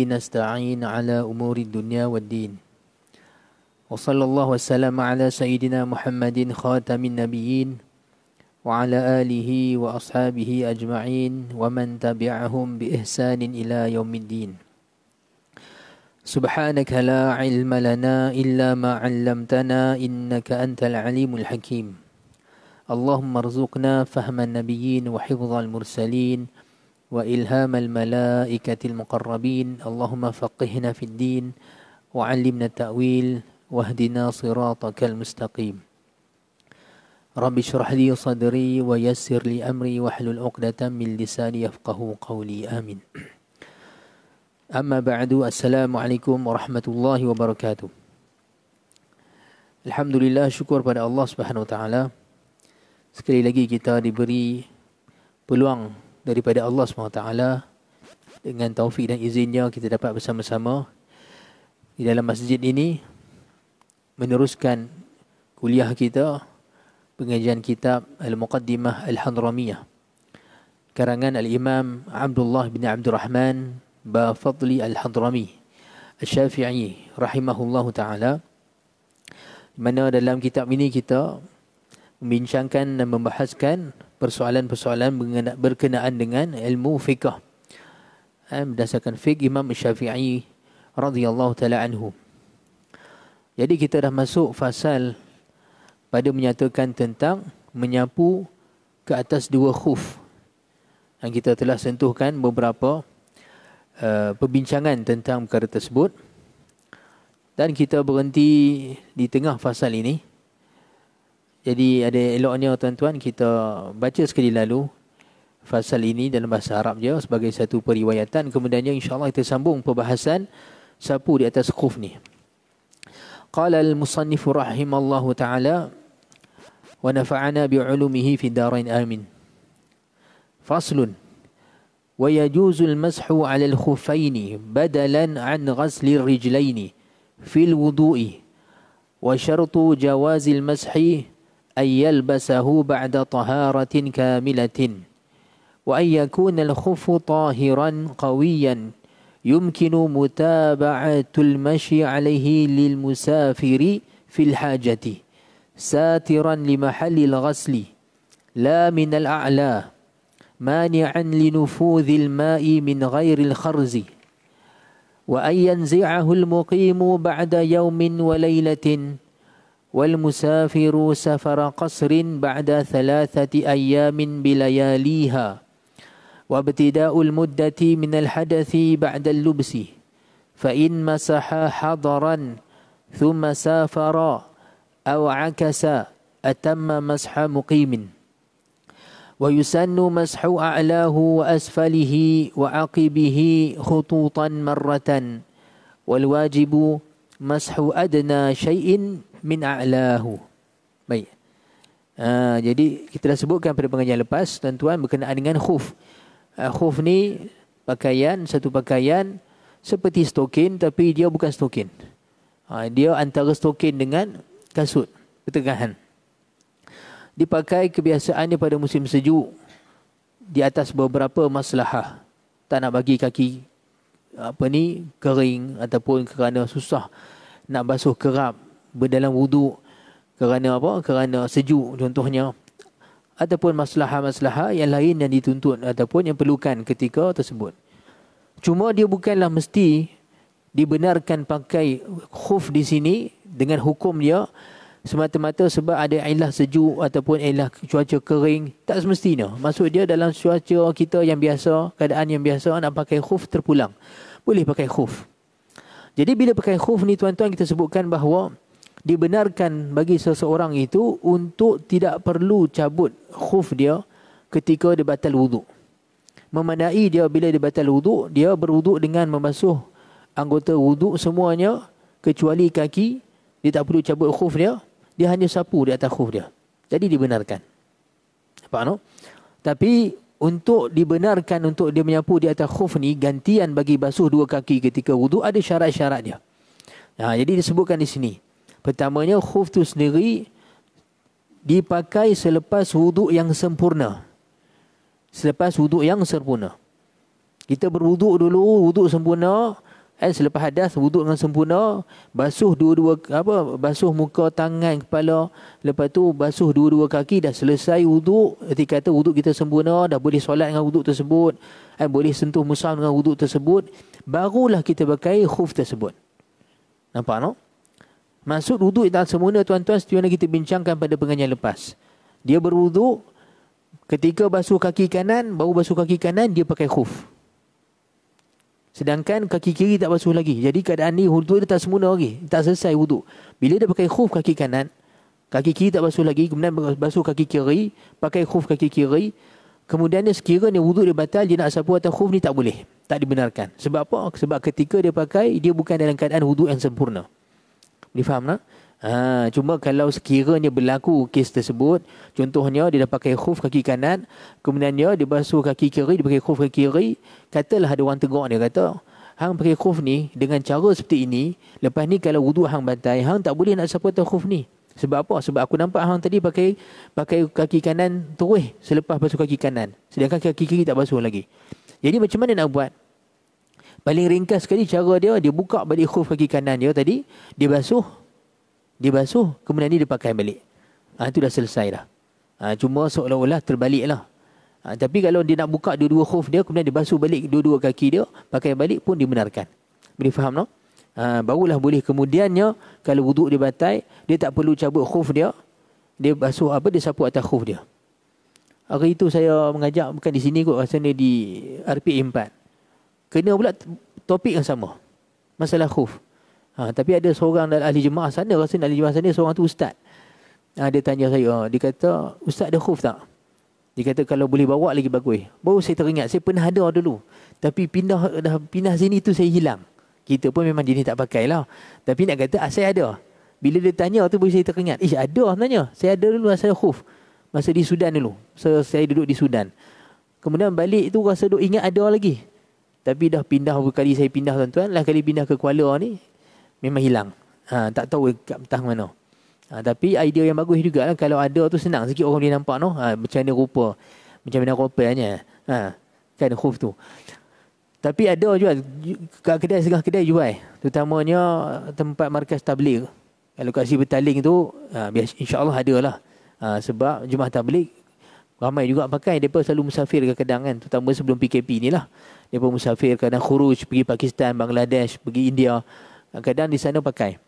نستعين على أمور الدنيا والدين وصلى الله وسلم على سيدنا محمد خاتم النبيين وعلى آله وأصحابه أجمعين ومن تبعهم بإحسان إلى يوم الدين سبحانك لا علم لنا إلا ما علمتنا إنك أنت العليم الحكيم اللهم ارزقنا فهم النبيين وحفظ المرسلين وإلهام الملائكة المقربين اللهم فقهنا في الدين وعلمنا التأويل واهدنا صراطك المستقيم رب اشرح لي صدري ويسر لي أمري واحلل عقدة من لساني يفقه قولي آمين أما بعد السلام عليكم ورحمة الله وبركاته الحمد لله شكر Allah الله سبحانه وتعالى Sekali lagi kita diberi peluang daripada Allah SWT dengan taufik dan izinnya kita dapat bersama-sama di dalam masjid ini meneruskan kuliah kita pengajian kitab Al-Muqaddimah Al-Hadramiyah karangan Al-Imam Abdullah bin Abdul Rahman Ba Al-Hadrami Al-Syafi'i rahimahullahu taala mana dalam kitab ini kita membincangkan dan membahaskan persoalan-persoalan berkenaan dengan ilmu fiqh. Berdasarkan fiqh Imam Syafi'i radhiyallahu taala anhu. Jadi kita dah masuk fasal pada menyatakan tentang menyapu ke atas dua khuf. Dan kita telah sentuhkan beberapa uh, perbincangan tentang perkara tersebut. Dan kita berhenti di tengah fasal ini. Jadi ada eloknya tuan-tuan kita baca sekali lalu fasal ini dalam bahasa Arab dia sebagai satu periwayatan kemudiannya insya-Allah kita sambung pembahasan sapu di atas khuf ni. Qala al-musannif rahimallahu taala wa nafa'ana bi 'ulumihi fi darain amin. Faslun ويجوز المسح على الخفين بدلا عن غسل الرجلين في الوضوء وشرط جواز المسح أن يلبسه بعد طهارة كاملة وأن يكون الخف طاهرا قويا يمكن متابعة المشي عليه للمسافر في الحاجة ساترا لمحل الغسل لا من الأعلى مانعا لنفوذ الماء من غير الخرز وأن ينزعه المقيم بعد يوم وليلة والمسافر سفر قصر بعد ثلاثة أيام بلياليها وابتداء المدة من الحدث بعد اللبس فإن مسح حضرا ثم سافر أو عكس أتم مسح مقيم ويسن مسح أعلاه وأسفله وعقبه خطوطا مرة والواجب مسح أدنى شيء min a'lahu. Baik. Uh, jadi kita dah sebutkan pada pengajian lepas tuan-tuan berkenaan dengan khuf. Uh, khuf ni pakaian satu pakaian seperti stokin tapi dia bukan stokin. Uh, dia antara stokin dengan kasut pertengahan. Dipakai kebiasaannya pada musim sejuk di atas beberapa maslahah. Tak nak bagi kaki apa ni kering ataupun kerana susah nak basuh kerap berdalam wuduk kerana apa kerana sejuk contohnya ataupun masalah-masalah yang lain yang dituntut ataupun yang perlukan ketika tersebut cuma dia bukanlah mesti dibenarkan pakai khuf di sini dengan hukum dia semata-mata sebab ada ilah sejuk ataupun ilah cuaca kering tak semestinya maksud dia dalam cuaca kita yang biasa keadaan yang biasa nak pakai khuf terpulang boleh pakai khuf jadi bila pakai khuf ni tuan-tuan kita sebutkan bahawa dibenarkan bagi seseorang itu untuk tidak perlu cabut khuf dia ketika dia batal wuduk. Memandai dia bila dia batal wuduk, dia berwuduk dengan membasuh anggota wuduk semuanya kecuali kaki. Dia tak perlu cabut khuf dia. Dia hanya sapu di atas khuf dia. Jadi dibenarkan. Apa no? Tapi untuk dibenarkan untuk dia menyapu di atas khuf ni gantian bagi basuh dua kaki ketika wudu ada syarat-syarat dia. Ha, jadi disebutkan di sini. Pertamanya khuf tu sendiri dipakai selepas wuduk yang sempurna. Selepas wuduk yang sempurna. Kita berwuduk dulu, wuduk sempurna. Dan eh, selepas hadas, wuduk dengan sempurna. Basuh dua-dua, apa? Basuh muka, tangan, kepala. Lepas tu, basuh dua-dua kaki. Dah selesai wuduk. Nanti kata wuduk kita sempurna. Dah boleh solat dengan wuduk tersebut. Dan eh, boleh sentuh musam dengan wuduk tersebut. Barulah kita pakai khuf tersebut. Nampak tak? No? Maksud wuduk tak semuanya tuan-tuan setiap kita bincangkan pada pengajian lepas. Dia berwuduk ketika basuh kaki kanan, baru basuh kaki kanan dia pakai khuf. Sedangkan kaki kiri tak basuh lagi. Jadi keadaan ni wuduk dia tak semuanya lagi. Tak selesai wuduk. Bila dia pakai khuf kaki kanan, kaki kiri tak basuh lagi, kemudian basuh kaki kiri, pakai khuf kaki kiri, kemudian dia sekiranya wuduk dia batal, dia nak sapu atau khuf ni tak boleh. Tak dibenarkan. Sebab apa? Sebab ketika dia pakai, dia bukan dalam keadaan wuduk yang sempurna. Difaham tak? Ha, cuma kalau sekiranya berlaku kes tersebut, contohnya dia dah pakai khuf kaki kanan, kemudian dia, dia basuh kaki kiri, dia pakai khuf kaki kiri, katalah ada orang tegur dia kata, Hang pakai khuf ni dengan cara seperti ini, lepas ni kalau wudu hang bantai, hang tak boleh nak siapa tahu khuf ni. Sebab apa? Sebab aku nampak hang tadi pakai pakai kaki kanan terus selepas basuh kaki kanan. Sedangkan kaki kiri tak basuh lagi. Jadi macam mana nak buat? Paling ringkas sekali cara dia, dia buka balik khuf kaki kanan dia tadi, dia basuh, dia basuh, kemudian ni dia pakai balik. Ha, ah, itu dah selesai dah. Ha, cuma seolah-olah terbalik lah. Ha, tapi kalau dia nak buka dua-dua khuf dia, kemudian dia basuh balik dua-dua kaki dia, pakai balik pun dibenarkan. Boleh faham tak? No? Ha, barulah boleh kemudiannya, kalau wuduk dia batai, dia tak perlu cabut khuf dia, dia basuh apa, dia sapu atas khuf dia. Hari itu saya mengajak, bukan di sini kot, rasanya di RP4 kena pula topik yang sama masalah khuf ha, tapi ada seorang dalam ahli jemaah sana rasa ahli jemaah sana seorang tu ustaz ha, dia tanya saya oh, dia kata ustaz ada khuf tak dia kata kalau boleh bawa lagi bagus baru saya teringat saya pernah ada dulu tapi pindah dah pindah sini tu saya hilang kita pun memang jenis tak pakai lah tapi nak kata ah, saya ada bila dia tanya tu boleh saya teringat ish ada lah sebenarnya saya ada dulu masa khuf masa di Sudan dulu so, saya duduk di Sudan Kemudian balik tu rasa duk ingat ada lagi. Tapi dah pindah beberapa kali saya pindah tuan-tuan. Lain kali pindah ke Kuala ni, memang hilang. Ha, tak tahu kat petang mana. Ha, tapi idea yang bagus juga lah. Kalau ada tu senang sikit orang boleh nampak no. Ha, macam mana rupa. Macam mana rupanya. Ha, kan khuf tu. Tapi ada juga kat kedai segala kedai jual. Terutamanya uh, tempat markas tabligh. Kalau kasi bertaling tu, ha, Allah ada lah. Ha, sebab jumlah tabligh ramai juga pakai depa selalu musafir ke kadang kan terutama sebelum PKP ni lah depa musafir kadang khuruj pergi Pakistan Bangladesh pergi India kadang di sana pakai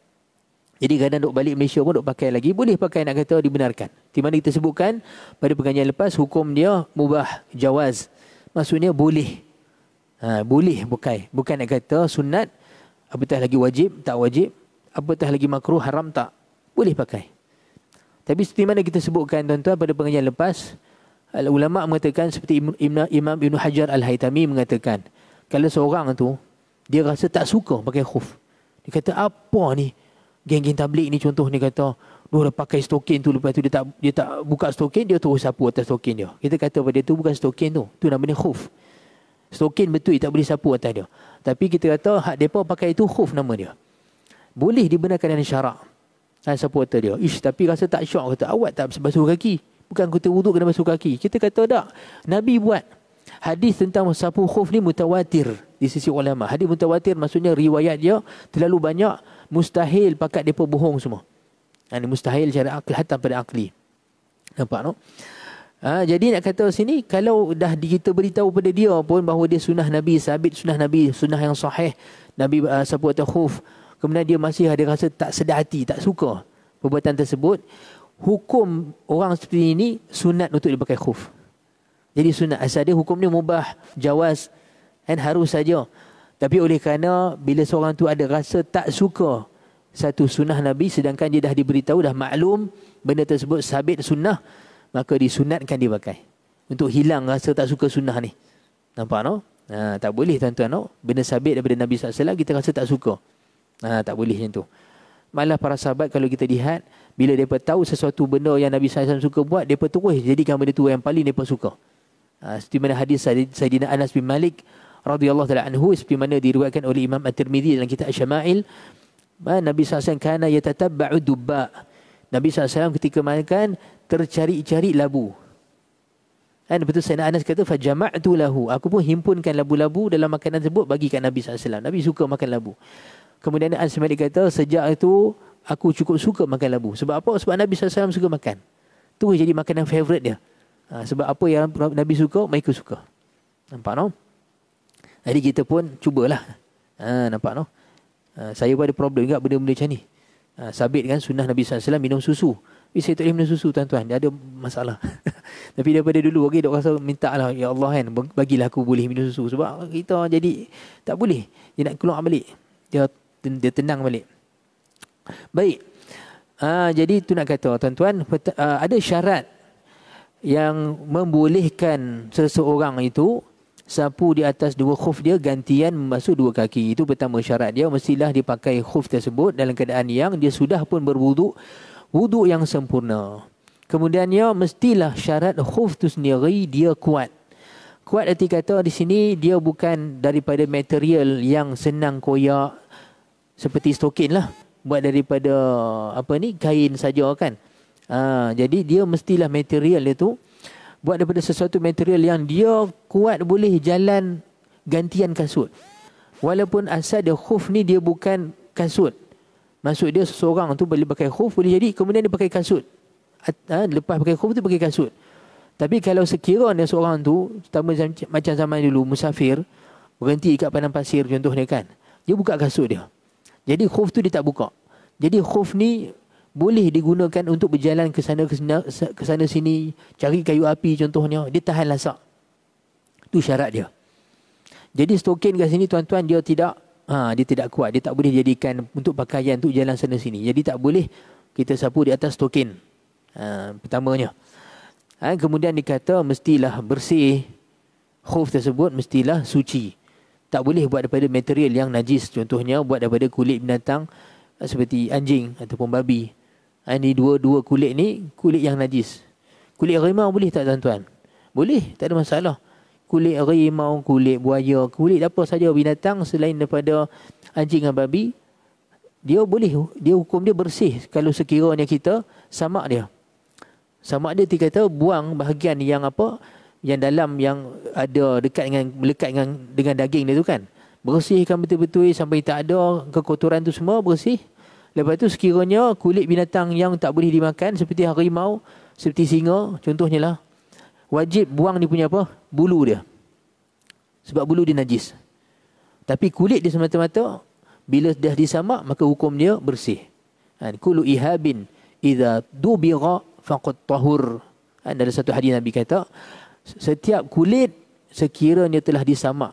jadi kadang duk balik Malaysia pun duk pakai lagi boleh pakai nak kata dibenarkan di mana kita sebutkan pada pengajian lepas hukum dia mubah jawaz maksudnya boleh ha, boleh pakai bukan nak kata sunat apatah lagi wajib tak wajib apatah lagi makruh haram tak boleh pakai tapi seperti mana kita sebutkan tuan-tuan pada pengajian lepas ulama mengatakan seperti Imam Imam Ibn Hajar Al-Haytami mengatakan kalau seorang tu dia rasa tak suka pakai khuf. Dia kata apa ni? Geng-geng tablik ni contoh ni kata dia dah pakai stokin tu lepas tu dia tak dia tak buka stokin dia terus sapu atas stokin dia. Kita kata pada dia tu bukan stokin tu. Tu namanya khuf. Stokin betul dia tak boleh sapu atas dia. Tapi kita kata hak depa pakai itu khuf nama dia. Boleh dibenarkan dengan syarak. Dan atas dia. Ish, tapi rasa tak syok. Kata, awak tak basuh kaki. Bukan kita wuduk kena basuh kaki. Kita kata tak. Nabi buat. Hadis tentang sapu khuf ni mutawatir di sisi ulama. Hadis mutawatir maksudnya riwayat dia terlalu banyak. Mustahil pakat dia bohong semua. Ini ha, mustahil cara akli, hatta pada akli. Nampak tak? No? Ha, jadi nak kata sini, kalau dah kita beritahu pada dia pun bahawa dia sunnah Nabi, sabit sunnah Nabi, sunnah yang sahih, Nabi uh, sapu atau khuf, kemudian dia masih ada rasa tak sedar hati, tak suka perbuatan tersebut, hukum orang seperti ini sunat untuk dia khuf. Jadi sunat asal dia hukum ni mubah, jawaz dan harus saja. Tapi oleh kerana bila seorang tu ada rasa tak suka satu sunnah Nabi sedangkan dia dah diberitahu dah maklum benda tersebut sabit sunnah maka disunatkan dia pakai untuk hilang rasa tak suka sunnah ni. Nampak no? Ha, tak boleh tuan-tuan no? Benda sabit daripada Nabi SAW kita rasa tak suka. Ha, tak boleh macam tu malah para sahabat kalau kita lihat bila depa tahu sesuatu benda yang Nabi SAW suka buat depa terus jadikan benda tu yang paling depa suka ha, seperti mana hadis Sayyidina Anas bin Malik radhiyallahu taala anhu seperti mana diriwayatkan oleh Imam At-Tirmizi dalam kitab Asy-Syama'il Nabi SAW kana yatatabba'u dubba Nabi SAW ketika makan tercari-cari labu dan betul Sayyidina Anas kata fajama'tu lahu aku pun himpunkan labu-labu dalam makanan tersebut bagi kat Nabi SAW Nabi suka makan labu Kemudian Anas Malik kata, sejak itu aku cukup suka makan labu. Sebab apa? Sebab Nabi SAW suka makan. Itu jadi makanan favorite dia. Ha, sebab apa yang Nabi suka, mereka suka. Nampak no? Jadi kita pun cubalah. Ha, nampak no? Ha, saya pun ada problem juga benda-benda macam ni. Ha, sabit kan sunnah Nabi SAW minum susu. Tapi saya tak boleh minum susu tuan-tuan. Dia ada masalah. Tapi daripada dulu, okay, dia rasa minta lah. Ya Allah kan, bagilah aku boleh minum susu. Sebab kita jadi tak boleh. Dia nak keluar balik. Dia dia tenang balik. Baik. Uh, jadi itu nak kata tuan-tuan ah, ada syarat yang membolehkan seseorang itu sapu di atas dua khuf dia gantian membasuh dua kaki. Itu pertama syarat dia mestilah dipakai khuf tersebut dalam keadaan yang dia sudah pun berwuduk wuduk yang sempurna. Kemudian dia mestilah syarat khuf tu sendiri dia kuat. Kuat arti kata di sini dia bukan daripada material yang senang koyak, seperti stokin lah buat daripada apa ni kain saja kan ha, jadi dia mestilah material dia tu buat daripada sesuatu material yang dia kuat boleh jalan gantian kasut walaupun asal dia khuf ni dia bukan kasut maksud dia seseorang tu boleh pakai khuf boleh jadi kemudian dia pakai kasut ha, lepas pakai khuf tu pakai kasut tapi kalau sekiranya seorang tu terutama macam zaman dulu musafir berhenti dekat padang pasir contohnya kan dia buka kasut dia jadi khuf tu dia tak buka. Jadi khuf ni boleh digunakan untuk berjalan ke sana ke sana ke sana sini cari kayu api contohnya dia tahan lasak. Tu syarat dia. Jadi stokin kat sini tuan-tuan dia tidak ha, dia tidak kuat. Dia tak boleh jadikan untuk pakaian untuk jalan sana sini. Jadi tak boleh kita sapu di atas stokin. Ha, pertamanya. Ha, kemudian dikata mestilah bersih khuf tersebut mestilah suci tak boleh buat daripada material yang najis contohnya buat daripada kulit binatang eh, seperti anjing ataupun babi ini eh, dua-dua kulit ni kulit yang najis kulit harimau boleh tak tuan-tuan boleh tak ada masalah kulit harimau kulit buaya kulit apa saja binatang selain daripada anjing dan babi dia boleh dia hukum dia bersih kalau sekiranya kita samak dia sama ada dia kata buang bahagian yang apa yang dalam yang ada dekat dengan melekat dengan dengan daging dia tu kan bersihkan betul-betul sampai tak ada kekotoran tu semua bersih lepas tu sekiranya kulit binatang yang tak boleh dimakan seperti harimau seperti singa contohnya lah wajib buang dia punya apa bulu dia sebab bulu dia najis tapi kulit dia semata-mata bila dah disamak maka hukum dia bersih kan ha, kulu ihabin idza dubira faqad tahur ha, ada satu hadis nabi kata setiap kulit sekiranya telah disamak.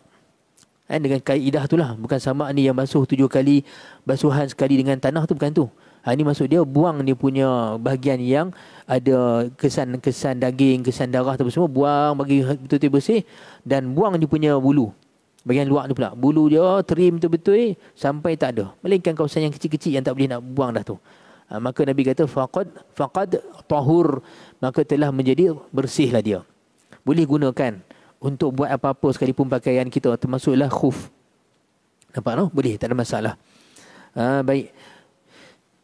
Eh, dengan kaidah itulah. Bukan samak ni yang basuh tujuh kali. Basuhan sekali dengan tanah tu bukan tu. Ha, ini maksud dia buang dia punya bahagian yang ada kesan-kesan daging, kesan darah tu semua. Buang bagi betul-betul bersih. Dan buang dia punya bulu. Bagian luar tu pula. Bulu dia trim betul-betul sampai tak ada. Melainkan kawasan yang kecil-kecil yang tak boleh nak buang dah tu. Ha, maka Nabi kata, fakad fakad tahur. Maka telah menjadi bersihlah dia boleh gunakan untuk buat apa-apa sekalipun pakaian kita termasuklah khuf. Nampak no? Boleh, tak ada masalah. Ha, baik.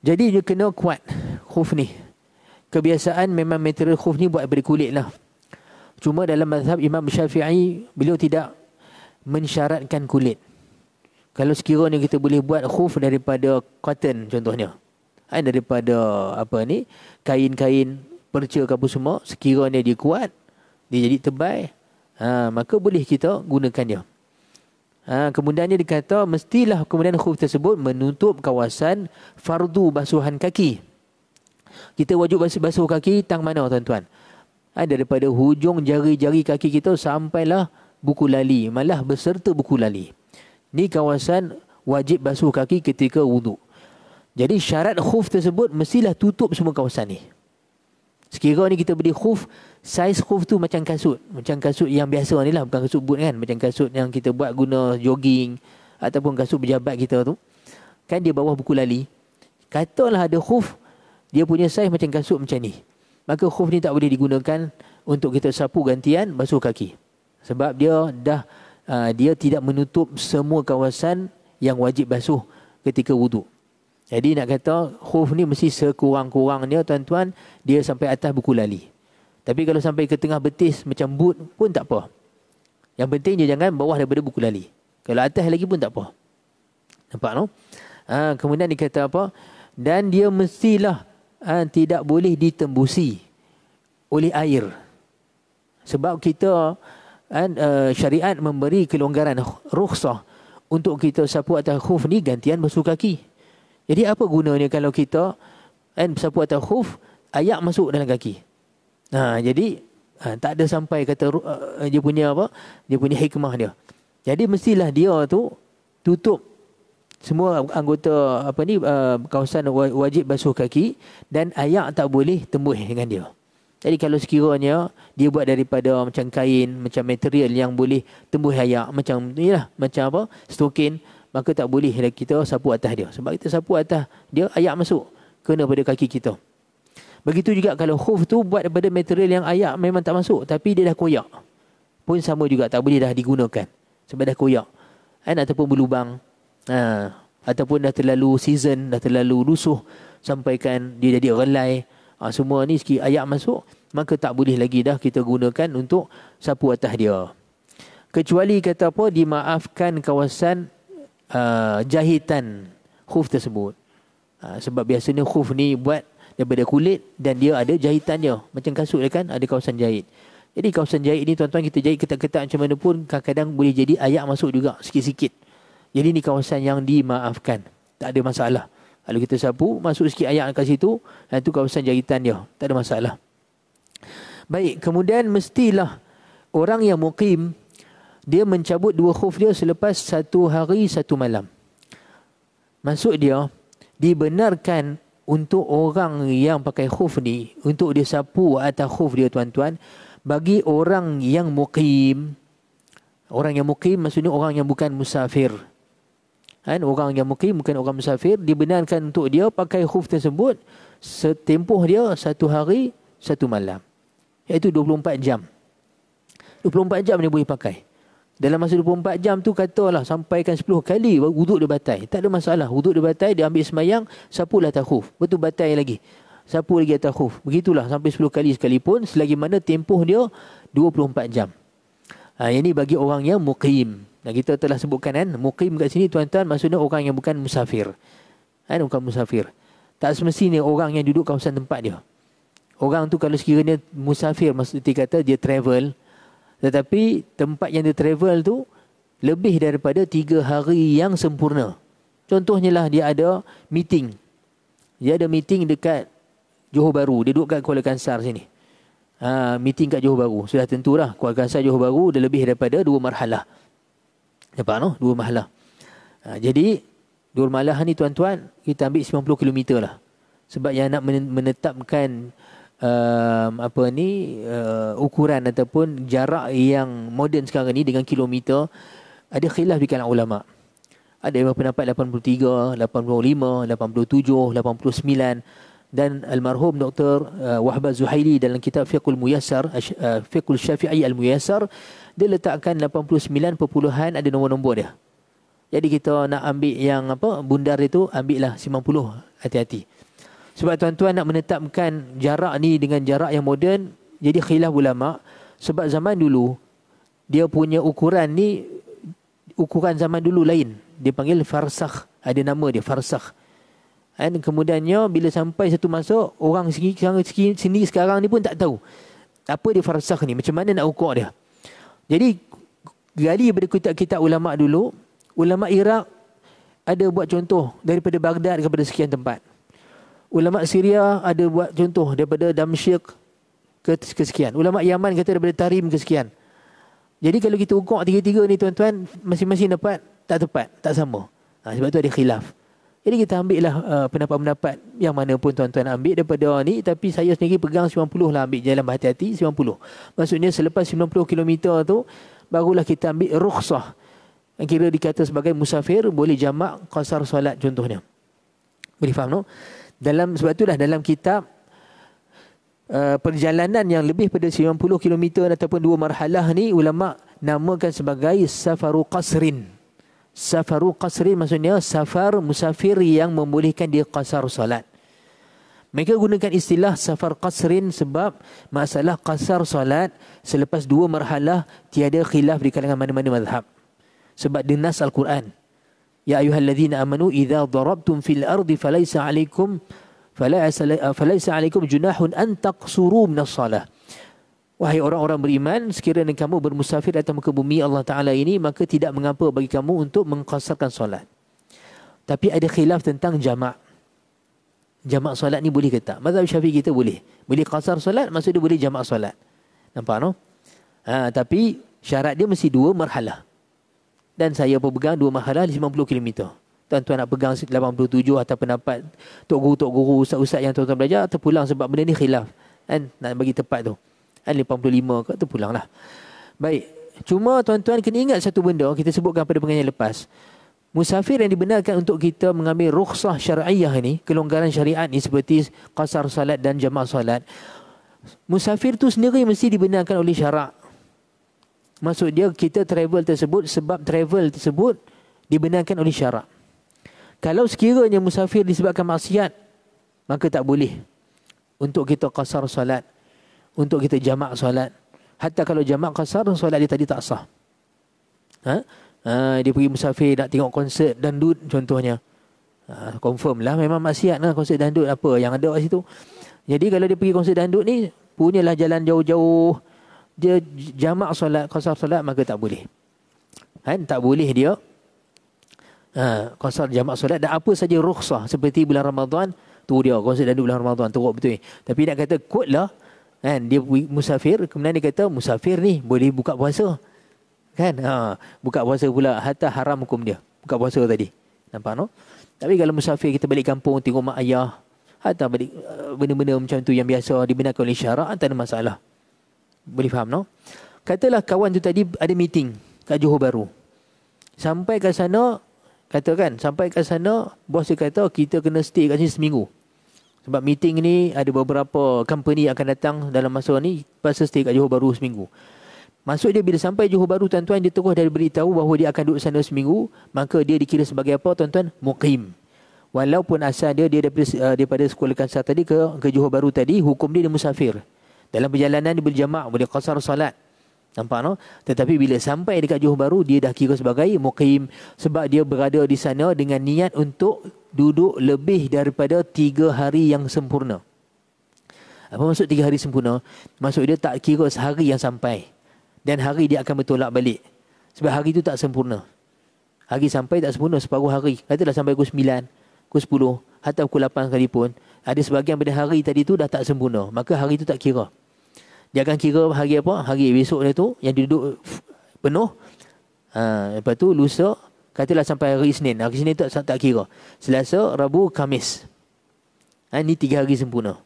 Jadi you kena kuat khuf ni. Kebiasaan memang material khuf ni buat dari kulit lah. Cuma dalam mazhab Imam Syafi'i, beliau tidak mensyaratkan kulit. Kalau sekiranya kita boleh buat khuf daripada cotton contohnya. Ha, daripada apa ni kain-kain perca ke apa semua. Sekiranya dia kuat, dia jadi tebal ha, maka boleh kita gunakan dia ha, kemudiannya dia kata mestilah kemudian khuf tersebut menutup kawasan fardu basuhan kaki kita wajib basuh, basuh kaki tang mana tuan-tuan ha, daripada hujung jari-jari kaki kita sampailah buku lali malah beserta buku lali Ini kawasan wajib basuh kaki ketika wuduk jadi syarat khuf tersebut mestilah tutup semua kawasan ni sekiranya kita beri khuf Saiz khuf tu macam kasut Macam kasut yang biasa ni lah Bukan kasut boot kan Macam kasut yang kita buat guna jogging Ataupun kasut berjabat kita tu Kan dia bawah buku lali Katalah ada khuf Dia punya saiz macam kasut macam ni Maka khuf ni tak boleh digunakan Untuk kita sapu gantian basuh kaki Sebab dia dah ah, Dia tidak menutup semua kawasan Yang wajib basuh ketika wuduk Jadi nak kata khuf ni mesti sekurang-kurangnya tuan-tuan Dia sampai atas buku lali tapi kalau sampai ke tengah betis macam boot pun tak apa. Yang pentingnya jangan bawah daripada buku lali. Kalau atas lagi pun tak apa. Nampak no? Ha, kemudian dia kata apa? Dan dia mestilah ha, tidak boleh ditembusi oleh air. Sebab kita ha, ha syariat memberi kelonggaran rukhsah untuk kita sapu atas khuf ni gantian basuh kaki. Jadi apa gunanya kalau kita kan sapu atas khuf ayak masuk dalam kaki? Ha, jadi ha, tak ada sampai kata uh, dia punya apa? Dia punya hikmah dia. Jadi mestilah dia tu tutup semua anggota apa ni uh, kawasan wajib basuh kaki dan ayak tak boleh tembus dengan dia. Jadi kalau sekiranya dia buat daripada macam kain, macam material yang boleh tembus ayak, macam inilah, macam apa? stokin, maka tak boleh lah kita sapu atas dia. Sebab kita sapu atas dia ayak masuk kena pada kaki kita. Begitu juga kalau khuf tu buat daripada material yang ayak memang tak masuk. Tapi dia dah koyak. Pun sama juga tak boleh dah digunakan. Sebab dah koyak. And, ataupun berlubang. Ha. Ataupun dah terlalu season, dah terlalu lusuh. Sampaikan dia jadi relai. Ha, semua ni sikit ayak masuk. Maka tak boleh lagi dah kita gunakan untuk sapu atas dia. Kecuali kata apa, dimaafkan kawasan uh, jahitan khuf tersebut. Ha, sebab biasanya khuf ni buat daripada kulit dan dia ada jahitannya, Macam kasut dia kan ada kawasan jahit. Jadi kawasan jahit ni tuan-tuan kita jahit ketat-ketat macam mana pun kadang-kadang boleh jadi ayak masuk juga sikit-sikit. Jadi ni kawasan yang dimaafkan. Tak ada masalah. Kalau kita sapu masuk sikit ayak kat situ, dan itu kawasan jahitan dia. Tak ada masalah. Baik, kemudian mestilah orang yang mukim dia mencabut dua khuf dia selepas satu hari satu malam. Masuk dia dibenarkan untuk orang yang pakai khuf ni untuk dia sapu atau khuf dia tuan-tuan bagi orang yang mukim orang yang mukim maksudnya orang yang bukan musafir kan orang yang mukim bukan orang musafir dibenarkan untuk dia pakai khuf tersebut setempuh dia satu hari satu malam iaitu 24 jam 24 jam dia boleh pakai dalam masa 24 jam tu katalah sampaikan 10 kali wuduk dia batal. Tak ada masalah. Wuduk dia batal, dia ambil semayang, sapulah takhuf. Betul batal lagi. Sapu lagi takhuf. Begitulah sampai 10 kali sekalipun selagi mana tempoh dia 24 jam. Ha, yang ini bagi orang yang muqim. Dan kita telah sebutkan kan, muqim kat sini tuan-tuan maksudnya orang yang bukan musafir. Kan, bukan musafir. Tak semestinya orang yang duduk kawasan tempat dia. Orang tu kalau sekiranya musafir, maksudnya kata dia travel, tetapi tempat yang dia travel tu lebih daripada tiga hari yang sempurna. Contohnya lah dia ada meeting. Dia ada meeting dekat Johor Bahru. Dia duduk kat Kuala Kansar sini. Ha, meeting kat Johor Bahru. Sudah tentulah Kuala Kansar Johor Bahru, dia lebih daripada dua marhalah. Apa no? Dua marhalah. Ha, jadi dua marhalah ni tuan-tuan kita ambil 90 km lah. Sebab yang nak menetapkan um, apa ni uh, ukuran ataupun jarak yang moden sekarang ni dengan kilometer ada khilaf di kalangan ulama. Ada yang berpendapat 83, 85, 87, 89 dan almarhum Dr. Uh, Wahbah Zuhaili dalam kitab Fiqhul Muyassar uh, uh, Fiqhul Syafi'i Al-Muyassar dia letakkan 89 perpuluhan ada nombor-nombor dia. Jadi kita nak ambil yang apa bundar itu ambillah 90 hati-hati. Sebab tuan-tuan nak menetapkan jarak ni dengan jarak yang moden, jadi khilaf ulama. Sebab zaman dulu, dia punya ukuran ni, ukuran zaman dulu lain. Dia panggil farsakh. Ada nama dia, farsakh. Dan kemudiannya, bila sampai satu masa, orang sendiri, sendiri sekarang ni pun tak tahu. Apa dia farsakh ni? Macam mana nak ukur dia? Jadi, gali daripada kitab-kitab ulama' dulu, ulama' Iraq ada buat contoh daripada Baghdad kepada sekian tempat. Ulama Syria ada buat contoh daripada Damsyik ke kesekian. Ulama Yaman kata daripada Tarim ke kesekian. Jadi kalau kita ukur tiga-tiga ni tuan-tuan, masing-masing dapat tak tepat, tak sama. Ha, sebab tu ada khilaf. Jadi kita ambil lah uh, pendapat-pendapat yang mana pun tuan-tuan ambil daripada ni. Tapi saya sendiri pegang 90 lah ambil jalan berhati-hati 90. Maksudnya selepas 90 km tu barulah kita ambil rukhsah. Kira dikata sebagai musafir boleh jamak kasar solat contohnya. Boleh faham tak? No? dalam sebab itulah dalam kitab uh, perjalanan yang lebih pada 90 km ataupun dua marhalah ni ulama namakan sebagai safaru qasrin. Safaru qasrin maksudnya safar musafir yang membolehkan dia qasar solat. Mereka gunakan istilah safar qasrin sebab masalah qasar solat selepas dua marhalah tiada khilaf di kalangan mana-mana mazhab. Sebab dinas Al-Quran. Ya ayuhal الذين آمنوا إذا ضربتم في الأرض فليس عليكم فليس عليكم جناح أن تقصروا من الصلاة Wahai orang-orang beriman, sekiranya kamu bermusafir atau muka bumi Allah Ta'ala ini, maka tidak mengapa bagi kamu untuk mengkasarkan solat. Tapi ada khilaf tentang jama' jama' solat ni boleh ke tak? Mazhab Syafi'i kita boleh. Boleh kasar solat, maksudnya boleh jama' solat. Nampak no? Ha, tapi syarat dia mesti dua marhalah dan saya pegang dua mahalan 50 km. Tuan-tuan nak pegang 87 atau pendapat tok guru-tok guru ustaz-ustaz yang tuan-tuan belajar pulang sebab benda ni khilaf. Kan nak bagi tepat tu. Kan 85 ke terpulanglah. Baik. Cuma tuan-tuan kena ingat satu benda kita sebutkan pada pengajian lepas. Musafir yang dibenarkan untuk kita mengambil rukhsah syariah ini, kelonggaran syariat ini seperti qasar salat dan jamak salat. Musafir tu sendiri mesti dibenarkan oleh syarak. Maksud dia kita travel tersebut sebab travel tersebut dibenarkan oleh syarak. Kalau sekiranya musafir disebabkan maksiat, maka tak boleh untuk kita qasar solat, untuk kita jamak solat. Hatta kalau jamak qasar, solat dia tadi tak sah. Ha? ha? dia pergi musafir nak tengok konsert dandut contohnya. Ha, confirm lah memang maksiat lah konsert dandut apa yang ada kat situ. Jadi kalau dia pergi konsert dandut ni, punyalah jalan jauh-jauh dia jamak solat qasar solat maka tak boleh kan tak boleh dia ha qasar jamak solat dan apa saja rukhsah seperti bulan Ramadan tu dia konsep dalam bulan Ramadan teruk betul ni tapi nak kata kuatlah, kan dia musafir kemudian dia kata musafir ni boleh buka puasa kan ha buka puasa pula hatta haram hukum dia buka puasa tadi nampak no tapi kalau musafir kita balik kampung tengok mak ayah atau uh, benda-benda macam tu yang biasa dibenarkan oleh syarak tak ada masalah. Boleh faham no? Katalah kawan tu tadi ada meeting kat Johor Baru. Sampai kat sana, katakan sampai kat sana, bos dia kata oh, kita kena stay kat sini seminggu. Sebab meeting ni ada beberapa company akan datang dalam masa ni pasal stay kat Johor Baru seminggu. Maksud dia bila sampai Johor Baru tuan-tuan dia terus dari beritahu bahawa dia akan duduk sana seminggu, maka dia dikira sebagai apa tuan-tuan? Muqim. Walaupun asal dia dia daripada, uh, daripada sekolah kansar tadi ke, ke Johor Baru tadi, hukum dia dia musafir. Dalam perjalanan dia boleh jamak, boleh qasar salat. Nampak no? Tetapi bila sampai dekat Johor Bahru, dia dah kira sebagai muqim. Sebab dia berada di sana dengan niat untuk duduk lebih daripada tiga hari yang sempurna. Apa maksud tiga hari sempurna? Maksud dia tak kira sehari yang sampai. Dan hari dia akan bertolak balik. Sebab hari itu tak sempurna. Hari sampai tak sempurna separuh hari. Katalah sampai pukul 9, pukul 10, hatta pukul 8 sekalipun ada sebagian pada hari tadi tu dah tak sempurna maka hari tu tak kira dia akan kira hari apa hari besok dia tu yang duduk penuh ha, lepas tu lusa katalah sampai hari Isnin hari Isnin tu tak, tak kira Selasa Rabu Kamis ha, ni tiga hari sempurna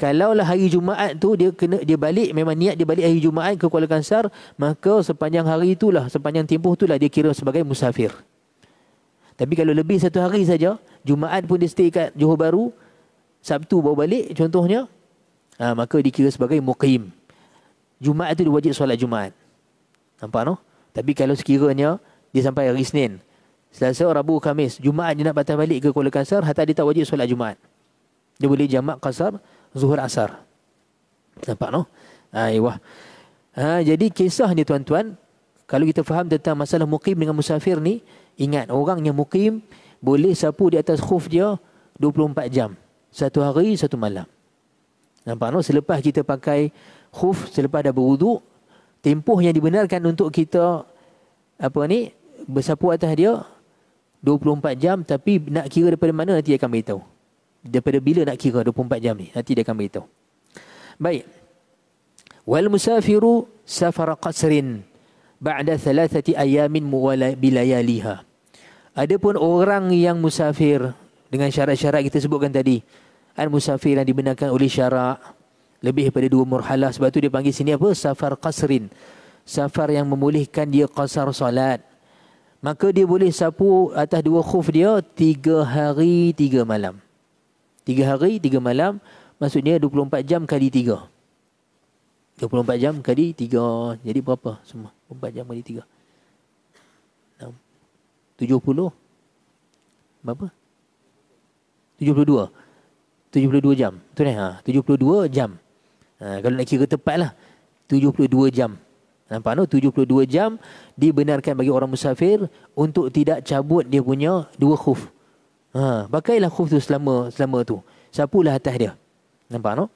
Kalaulah hari Jumaat tu dia kena dia balik memang niat dia balik hari Jumaat ke Kuala Kangsar maka sepanjang hari lah, sepanjang tempoh lah dia kira sebagai musafir. Tapi kalau lebih satu hari saja Jumaat pun dia stay kat Johor Bahru Sabtu bawa balik contohnya ha, maka dikira sebagai muqim. Jumaat itu wajib solat Jumaat. Nampak no? Tapi kalau sekiranya dia sampai hari Isnin, Selasa, Rabu, Khamis, Jumaat dia nak patah balik ke Kuala Kasar, hatta dia tak wajib solat Jumaat. Dia boleh jamak Kasar, Zuhur Asar. Nampak no? Aiwah. Ha, ha, jadi kisah ni tuan-tuan, kalau kita faham tentang masalah muqim dengan musafir ni, ingat orang yang muqim boleh sapu di atas khuf dia 24 jam satu hari satu malam nampak tak no? selepas kita pakai khuf selepas dah berwuduk tempoh yang dibenarkan untuk kita apa ni bersapu atas dia 24 jam tapi nak kira daripada mana nanti dia akan beritahu daripada bila nak kira 24 jam ni nanti dia akan beritahu baik wal musafiru safara qasrin ba'da thalathati ayamin muwala bilayaliha adapun orang yang musafir dengan syarat-syarat kita sebutkan tadi al musafir yang dibenarkan oleh syarak lebih daripada dua murhalah sebab tu dia panggil sini apa safar qasrin safar yang memulihkan dia qasar Salat. maka dia boleh sapu atas dua khuf dia tiga hari tiga malam tiga hari tiga malam maksudnya 24 jam kali tiga 24 jam kali tiga jadi berapa semua 24 jam kali tiga 70 berapa 70 72. 72 jam. Betul kan? Ha? 72 jam. Ha, kalau nak kira tepat lah. 72 jam. Nampak tu? No? 72 jam dibenarkan bagi orang musafir untuk tidak cabut dia punya dua khuf. Ha, pakailah khuf tu selama selama tu. Sapulah atas dia. Nampak tu? No?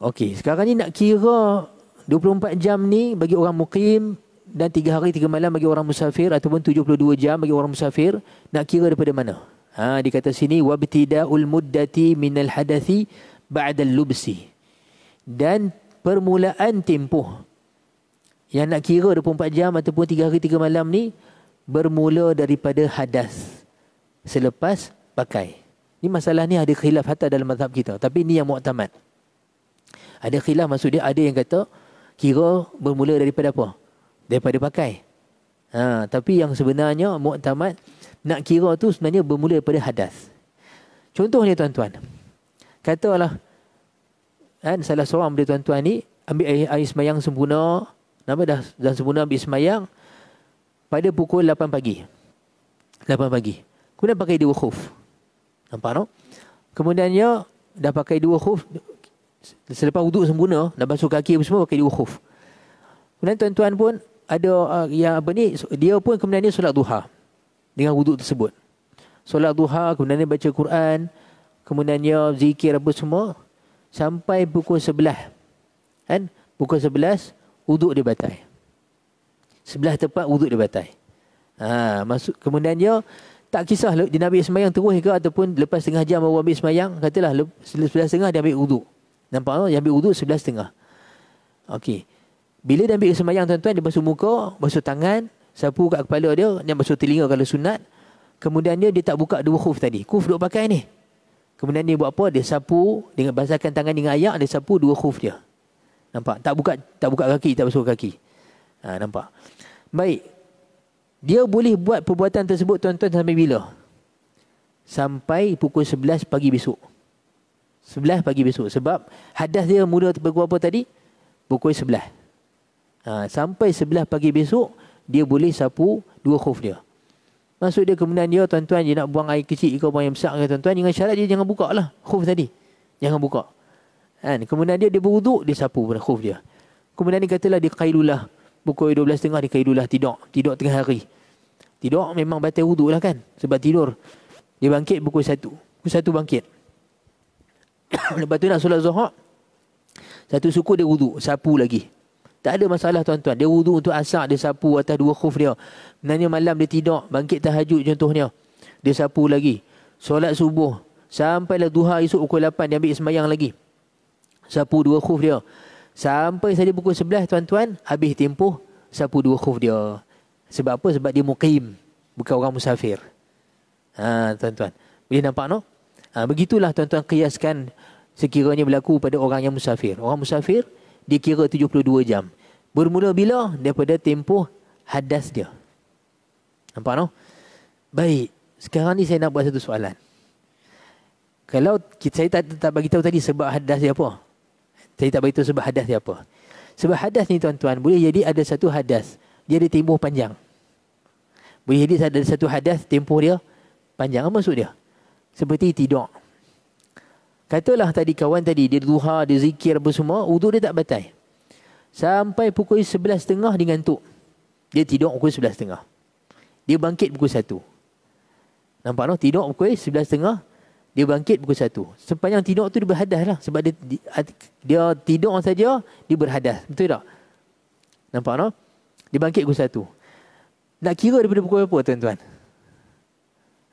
Okey, sekarang ni nak kira 24 jam ni bagi orang mukim dan 3 hari 3 malam bagi orang musafir ataupun 72 jam bagi orang musafir nak kira daripada mana? Ha, dikata kata sini wabtida'ul muddati min al hadathi ba'dal lubsi. Dan permulaan tempoh yang nak kira 24 jam ataupun 3 hari 3 malam ni bermula daripada hadas selepas pakai. Ini masalah ni ada khilaf hatta dalam mazhab kita. Tapi ini yang muktamad. Ada khilaf maksud dia ada yang kata kira bermula daripada apa? Daripada pakai. Ha, tapi yang sebenarnya muktamad nak kira tu sebenarnya bermula daripada hadas. Contohnya tuan-tuan. Katalah kan salah seorang dari tuan-tuan ni ambil air, air semayang sempurna, nama dah dan sempurna ambil semayang pada pukul 8 pagi. 8 pagi. Kemudian pakai dua khuf. Nampak tak? Kemudiannya dah pakai dua khuf selepas wuduk sempurna, dah basuh kaki semua pakai dua khuf. Kemudian tuan-tuan pun ada uh, yang apa ni dia pun kemudian ni solat duha dengan wuduk tersebut. Solat duha, kemudian baca Quran, kemudian ya zikir apa semua sampai pukul sebelah, Kan? Pukul sebelas wuduk dia batal. Sebelah tepat wuduk dia batal. Ha, masuk kemudian dia tak kisah di Nabi sembahyang terus ke ataupun lepas setengah jam baru habis sembahyang, katalah sebelah setengah dia ambil wuduk. Nampak tak? Dia ambil wuduk sebelah setengah. Okey. Bila dia ambil sembahyang tuan-tuan, dia basuh muka, basuh tangan, Sapu kat kepala dia Dia masuk telinga kalau sunat Kemudian dia Dia tak buka dua khuf tadi Khuf duk pakai ni Kemudian dia buat apa Dia sapu Dengan basahkan tangan dengan ayak Dia sapu dua khuf dia Nampak Tak buka tak buka kaki Tak masuk kaki ha, Nampak Baik Dia boleh buat perbuatan tersebut Tuan-tuan sampai bila Sampai pukul 11 pagi besok 11 pagi besok Sebab hadas dia mula pukul apa tadi Pukul 11 ha, Sampai 11 pagi besok dia boleh sapu dua khuf dia. Maksud dia kemudian dia tuan-tuan dia nak buang air kecil ke buang air besar ke tuan-tuan dengan syarat dia jangan buka lah khuf tadi. Jangan buka. Kan? Kemudian dia dia berwuduk dia sapu pada khuf dia. Kemudian dia katalah dia kailulah pukul 12.30 dia kailulah tidak. Tidak tengah hari. Tidak memang batal wuduk lah kan. Sebab tidur. Dia bangkit pukul 1. Pukul 1 bangkit. Lepas tu nak solat zuhur. Satu suku dia wuduk. Sapu lagi. Tak ada masalah tuan-tuan. Dia wudu untuk asar, dia sapu atas dua khuf dia. Nanya malam dia tidur. bangkit tahajud contohnya. Dia sapu lagi. Solat subuh. Sampailah duha esok pukul 8, dia ambil semayang lagi. Sapu dua khuf dia. Sampai saja pukul 11 tuan-tuan, habis tempoh, sapu dua khuf dia. Sebab apa? Sebab dia muqim. Bukan orang musafir. Ha, tuan-tuan. Boleh nampak no? Ha, begitulah tuan-tuan kiaskan sekiranya berlaku pada orang yang musafir. Orang musafir, dikira 72 jam. Bermula bila? Daripada tempoh hadas dia. Nampak no? Baik. Sekarang ni saya nak buat satu soalan. Kalau kita, saya tak, tak bagi tahu tadi sebab hadas dia apa? Saya tak bagi tahu sebab hadas dia apa? Sebab hadas ni tuan-tuan boleh jadi ada satu hadas. Dia ada tempoh panjang. Boleh jadi ada satu hadas tempoh dia panjang. Apa maksud dia? Seperti tidur. Katalah tadi kawan tadi dia duha, dia zikir apa semua, wuduk dia tak batal. Sampai pukul 11.30 dia ngantuk. Dia tidur pukul 11.30. Dia bangkit pukul 1. Nampak noh tidur pukul 11.30, dia bangkit pukul satu. Sepanjang tidur tu dia berhadas lah sebab dia dia tidur saja dia berhadas. Betul tak? Nampak noh? Dia bangkit pukul satu. Nak kira daripada pukul berapa tuan-tuan?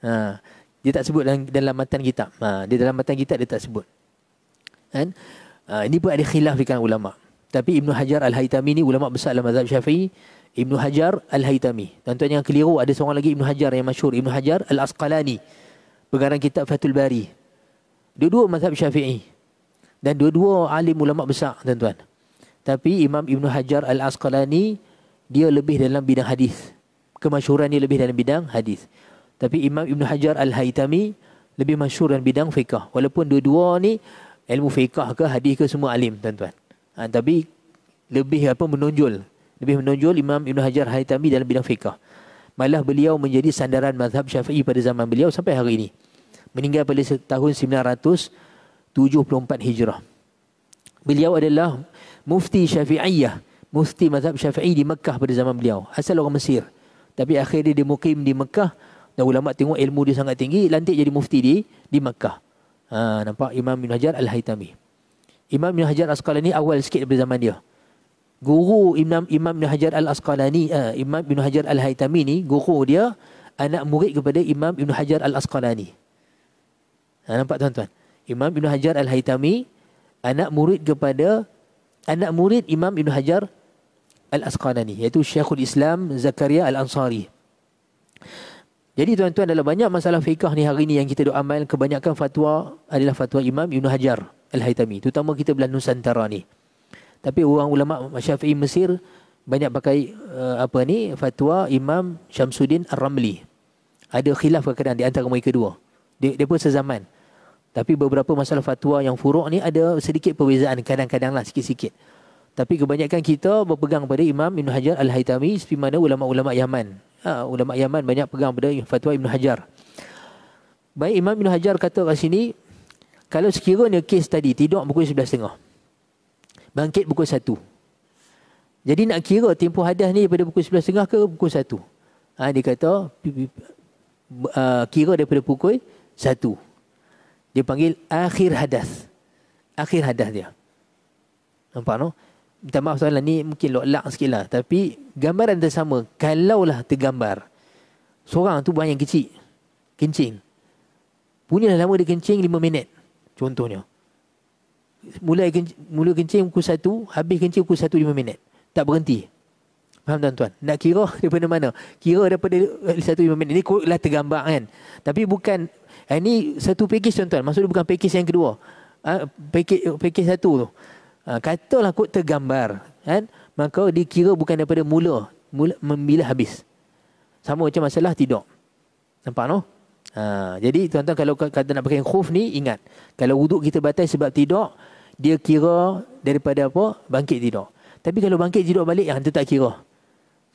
Ha dia tak sebut dalam dalam matan kita. ha dia dalam matan kita dia tak sebut kan ha, ini pun ada khilaf di kalangan ulama tapi Ibnu Hajar Al-Haytami ni ulama besar dalam mazhab Syafi'i Ibnu Hajar Al-Haytami tuan-tuan yang keliru ada seorang lagi Ibnu Hajar yang masyhur Ibnu Hajar Al-Asqalani pengarang kitab Fathul Bari dua-dua mazhab Syafi'i dan dua-dua alim ulama besar tuan-tuan tapi Imam Ibnu Hajar Al-Asqalani dia lebih dalam bidang hadis kemasyhuran dia lebih dalam bidang hadis tapi Imam Ibn Hajar Al-Haytami lebih masyur dalam bidang fiqah. Walaupun dua-dua ni ilmu fiqah ke hadis ke semua alim tuan-tuan. Ha, tapi lebih apa menonjol. Lebih menonjol Imam Ibn Hajar Al-Haytami dalam bidang fiqah. Malah beliau menjadi sandaran mazhab syafi'i pada zaman beliau sampai hari ini. Meninggal pada tahun 974 Hijrah. Beliau adalah mufti syafi'iyah. Mufti mazhab syafi'i di Mekah pada zaman beliau. Asal orang Mesir. Tapi akhirnya dia mukim di Mekah. Dan ulama tengok ilmu dia sangat tinggi lantik jadi mufti di di Makkah. Ha, nampak Imam Ibn Hajar Al-Haytami. Imam Ibn Hajar Al-Asqalani awal sikit daripada zaman dia. Guru Imam Imam Ibn Hajar Al-Asqalani, ha, Imam Ibn Hajar Al-Haytami ni guru dia anak murid kepada Imam Ibn Hajar Al-Asqalani. Ha, nampak tuan-tuan. Imam Ibn Hajar Al-Haytami anak murid kepada anak murid Imam Ibn Hajar Al-Asqalani iaitu Syekhul Islam Zakaria Al-Ansari. Jadi tuan-tuan dalam banyak masalah fiqah ni hari ni yang kita doa amal kebanyakan fatwa adalah fatwa Imam Ibn Hajar Al-Haytami. Terutama kita belah Nusantara ni. Tapi orang ulama Syafi'i Mesir banyak pakai uh, apa ni fatwa Imam Syamsuddin Ar-Ramli. Ada khilaf kadang di antara mereka dua. Dia, dia pun sezaman. Tapi beberapa masalah fatwa yang furuk ni ada sedikit perbezaan kadang-kadang lah sikit-sikit. Tapi kebanyakan kita berpegang pada Imam Ibn Hajar Al-Haytami seperti mana ulama-ulama Yaman ha, ulama Yaman banyak pegang pada fatwa Ibn Hajar. Baik Imam Ibn Hajar kata kat sini, kalau sekiranya kes tadi tidur pukul 11.30, bangkit pukul 1. Jadi nak kira tempoh hadas ni daripada pukul 11.30 ke pukul 1. Ha, ah, dia kata, ah, kira daripada pukul 1. Dia panggil akhir hadas. Akhir hadas dia. Nampak no? minta maaf soalan ni mungkin lok-lak sikit lah. Tapi gambaran dia sama. lah tergambar. Seorang tu banyak kecil. Kencing. Punyalah lama dia kencing lima minit. Contohnya. Mula kencing, mula kencing pukul satu, Habis kencing pukul satu lima minit. Tak berhenti. Faham tuan-tuan? Nak kira daripada mana? Kira daripada eh, satu lima minit. Ini lah tergambar kan. Tapi bukan. Ini eh, satu pekis tuan-tuan. Maksudnya bukan pekis yang kedua. Ha, package, package satu tu ha, katalah kot tergambar kan maka dikira bukan daripada mula mula membila habis sama macam masalah tidur nampak noh ah, ha, jadi tuan-tuan kalau kata nak pakai khuf ni ingat kalau wuduk kita batal sebab tidur dia kira daripada apa bangkit tidur tapi kalau bangkit tidur balik yang tu tak kira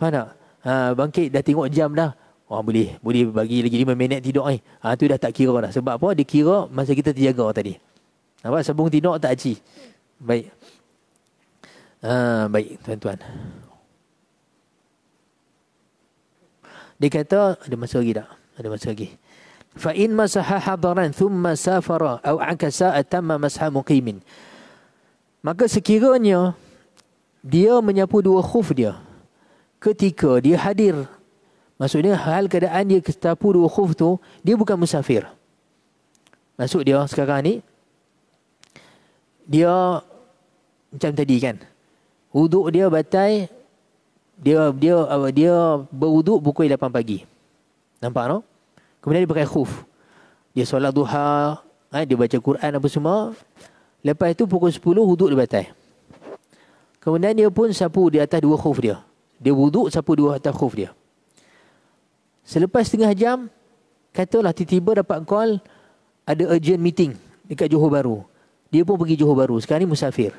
faham tak ha, bangkit dah tengok jam dah Wah oh, boleh boleh bagi lagi 5 minit tidur ni. Eh. Ha, tu dah tak kira dah. Sebab apa? Dia kira masa kita terjaga tadi. Nampak sambung tidur tak aci. Baik. Uh, baik tuan-tuan. Dia kata ada masa lagi tak? Ada masa lagi. Fain in masaha hadaran thumma safara aw akasa atamma masha muqimin. Maka sekiranya dia menyapu dua khuf dia ketika dia hadir maksudnya hal keadaan dia menyapu dua khuf tu dia bukan musafir. Maksud dia sekarang ni dia macam tadi kan. Wuduk dia batal dia dia dia berwuduk pukul 8 pagi. Nampak no? Kemudian dia pakai khuf. Dia solat duha, eh, dia baca Quran apa semua. Lepas itu pukul 10 wuduk dia batal. Kemudian dia pun sapu di atas dua khuf dia. Dia wuduk sapu dua atas khuf dia. Selepas setengah jam, katalah tiba-tiba dapat call ada urgent meeting dekat Johor baru, Dia pun pergi Johor baru. Sekarang ni musafir.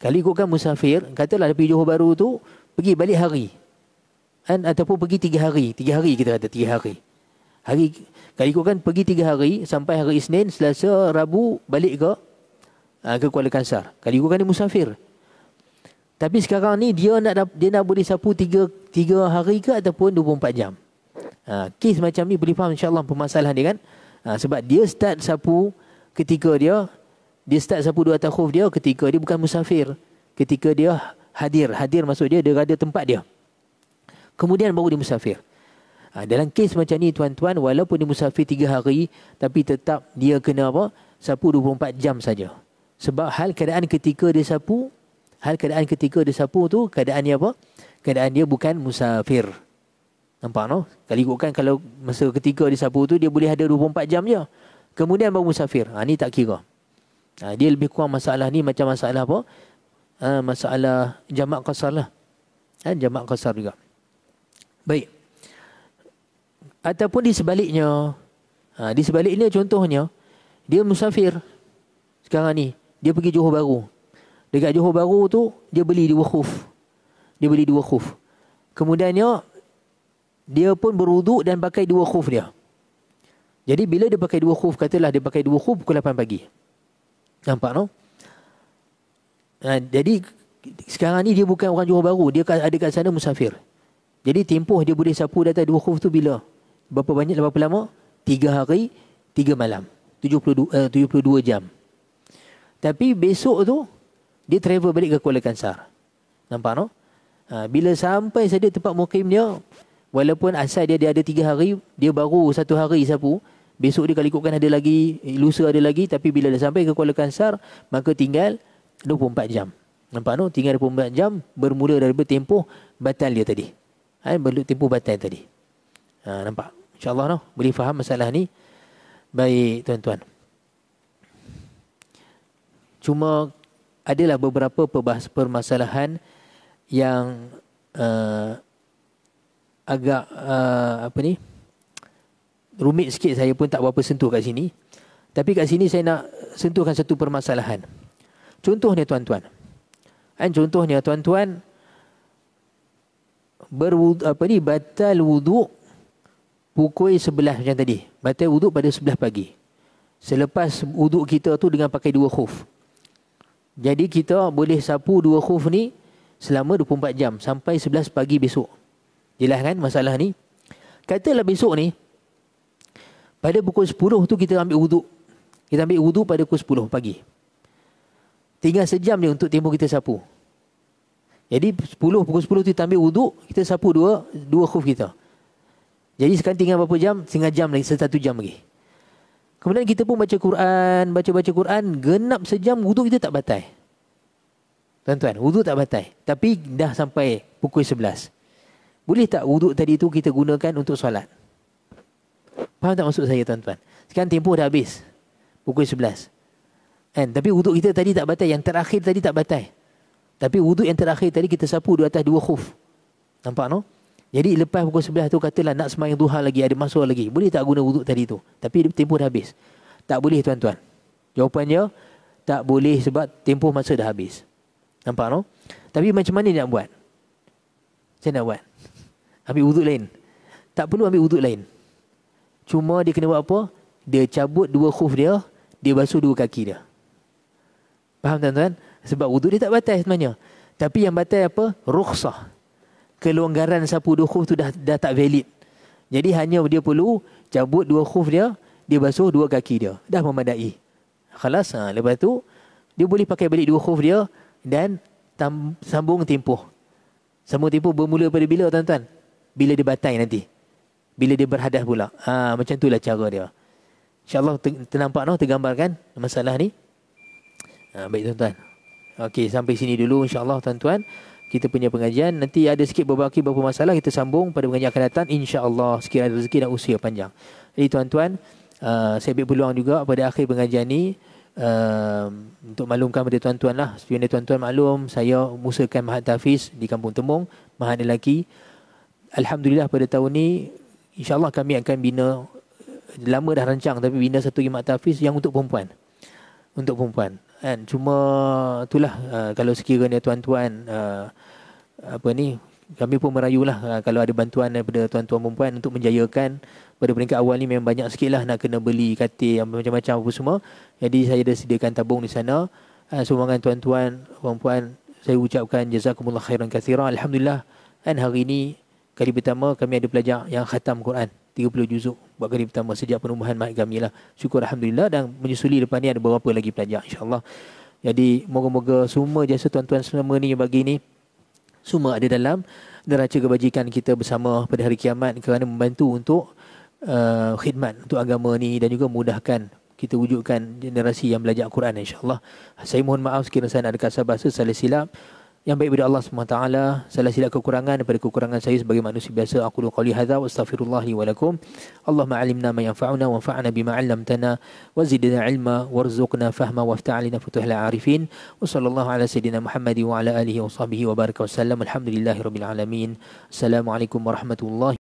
Kalau ikutkan musafir, katalah dari Johor Baru tu, pergi balik hari. Kan? Ataupun pergi tiga hari. Tiga hari kita kata, tiga hari. Hari, kalau ikutkan pergi tiga hari, sampai hari Isnin, Selasa, Rabu, balik ke ah, ke Kuala Kansar. Kalau ikutkan ni musafir. Tapi sekarang ni dia nak dia nak boleh sapu tiga, tiga hari ke ataupun 24 jam. Ha, kes macam ni boleh faham insyaAllah permasalahan dia kan. Ha, sebab dia start sapu ketika dia dia start sapu dua takhuf dia ketika dia bukan musafir. Ketika dia hadir. Hadir maksud dia, dia ada tempat dia. Kemudian baru dia musafir. Ha, dalam kes macam ni tuan-tuan, walaupun dia musafir tiga hari, tapi tetap dia kena apa? Sapu 24 jam saja. Sebab hal keadaan ketika dia sapu, hal keadaan ketika dia sapu tu, keadaan dia apa? Keadaan dia bukan musafir. Nampak no? Kali ikutkan kalau masa ketika dia sapu tu, dia boleh ada 24 jam je. Kemudian baru musafir. Ha, ni tak kira. Ha, dia lebih kurang masalah ni macam masalah apa? Ha, masalah jamak kasar lah. Ha, jamak kasar juga. Baik. Ataupun di sebaliknya. Ha, di sebaliknya contohnya. Dia musafir. Sekarang ni. Dia pergi Johor Baru. Dekat Johor Baru tu. Dia beli dua khuf. Dia beli dua khuf. Kemudiannya. Dia pun beruduk dan pakai dua khuf dia. Jadi bila dia pakai dua khuf. Katalah dia pakai dua khuf pukul 8 pagi. Nampak no? Ha, jadi sekarang ni dia bukan orang Johor Baru. Dia ada kat sana musafir. Jadi tempoh dia boleh sapu datang dua khuf tu bila? Berapa banyak berapa lama? Tiga hari, tiga malam. 72, eh, 72 jam. Tapi besok tu dia travel balik ke Kuala Kansar. Nampak no? Ha, bila sampai saja tempat mukim dia, walaupun asal dia, dia ada tiga hari, dia baru satu hari sapu, Besok dia kalau ikutkan ada lagi, eh, lusa ada lagi tapi bila dah sampai ke Kuala Kansar maka tinggal 24 jam. Nampak tu? Tinggal 24 jam bermula dari tempoh batal dia tadi. Ha, eh, berlut tempoh batal tadi. Ha, nampak? InsyaAllah tu boleh faham masalah ni. Baik tuan-tuan. Cuma adalah beberapa perbahas, permasalahan yang uh, agak uh, apa ni? rumit sikit saya pun tak berapa sentuh kat sini. Tapi kat sini saya nak sentuhkan satu permasalahan. Contohnya tuan-tuan. Dan eh, contohnya tuan-tuan berwudu apa ni batal wuduk pukul sebelah macam tadi. Batal wuduk pada sebelah pagi. Selepas wuduk kita tu dengan pakai dua khuf. Jadi kita boleh sapu dua khuf ni selama 24 jam sampai 11 pagi besok. Jelas kan masalah ni? Katalah besok ni pada pukul 10 tu kita ambil wuduk. Kita ambil wuduk pada pukul 10 pagi. Tinggal sejam je untuk tempoh kita sapu. Jadi 10 pukul 10 tu kita ambil wuduk, kita sapu dua dua khuf kita. Jadi sekarang tinggal berapa jam? Setengah jam lagi, satu jam lagi. Kemudian kita pun baca Quran, baca-baca Quran, genap sejam wuduk kita tak batai. Tuan-tuan, wuduk tak batai. Tapi dah sampai pukul 11. Boleh tak wuduk tadi tu kita gunakan untuk solat? Faham tak maksud saya tuan-tuan? Sekarang tempoh dah habis. Pukul 11. Kan? Tapi wuduk kita tadi tak batal. Yang terakhir tadi tak batal. Tapi wuduk yang terakhir tadi kita sapu di atas dua khuf. Nampak no? Jadi lepas pukul 11 tu katalah nak semayang duha lagi. Ada masalah lagi. Boleh tak guna wuduk tadi tu? Tapi tempoh dah habis. Tak boleh tuan-tuan. Jawapannya tak boleh sebab tempoh masa dah habis. Nampak no? Tapi macam mana nak buat? Saya nak buat. Ambil wuduk lain. Tak perlu ambil wuduk lain. Cuma dia kena buat apa? Dia cabut dua khuf dia, dia basuh dua kaki dia. Faham tak, tuan Sebab wudhu dia tak batal sebenarnya. Tapi yang batal apa? Rukhsah. Kelonggaran sapu dua khuf tu dah, dah tak valid. Jadi hanya dia perlu cabut dua khuf dia, dia basuh dua kaki dia. Dah memadai. Khalas. Ha. Lepas tu, dia boleh pakai balik dua khuf dia dan sambung tempoh. Sambung tempoh bermula pada bila tuan-tuan? Bila dia batal nanti bila dia berhadas pula. Ha, macam itulah cara dia. InsyaAllah ternampak no, tergambarkan masalah ni. Ha, baik tuan-tuan. Okey, sampai sini dulu insyaAllah tuan-tuan. Kita punya pengajian. Nanti ada sikit berbaki beberapa masalah. Kita sambung pada pengajian akan datang. InsyaAllah sekiranya rezeki dan usia panjang. Jadi tuan-tuan, uh, saya ambil peluang juga pada akhir pengajian ni. Uh, untuk maklumkan kepada tuan-tuan lah. Sebenarnya tuan-tuan maklum, saya musuhkan Mahat Tafiz di Kampung Temung. Mahat lelaki. Alhamdulillah pada tahun ni InsyaAllah kami akan bina Lama dah rancang Tapi bina satu Imat Tafiz Yang untuk perempuan Untuk perempuan And Cuma itulah uh, Kalau sekiranya tuan-tuan uh, Apa ni kami pun merayulah uh, kalau ada bantuan daripada tuan-tuan perempuan untuk menjayakan pada peringkat awal ni memang banyak sikit lah nak kena beli katil yang macam-macam apa semua. Jadi saya dah sediakan tabung di sana. Uh, sumbangan tuan-tuan perempuan saya ucapkan jazakumullah khairan kathira. Alhamdulillah dan hari ini kali pertama kami ada pelajar yang khatam Quran 30 juzuk buat kali pertama sejak penubuhan mat kami lah syukur Alhamdulillah dan menyusuli depan ni ada beberapa lagi pelajar insyaAllah jadi moga-moga semua jasa tuan-tuan selama ni bagi ni semua ada dalam neraca kebajikan kita bersama pada hari kiamat kerana membantu untuk uh, khidmat untuk agama ni dan juga mudahkan kita wujudkan generasi yang belajar Quran insyaAllah saya mohon maaf sekiranya saya ada kata bahasa salah silap yang baik bagi Allah SWT Salah silap kekurangan daripada kekurangan saya sebagai manusia biasa Aku lukau lihada wa astaghfirullah li walakum Allahumma alimna ma yanfa'una wa anfa'na bima Wa zidina ilma wa rizukna fahma wa afta'alina futuhla arifin Wa sallallahu ala sayyidina Muhammadi wa ala alihi wa sahbihi wa baraka wa sallam Alhamdulillahi rabbil alamin Assalamualaikum warahmatullahi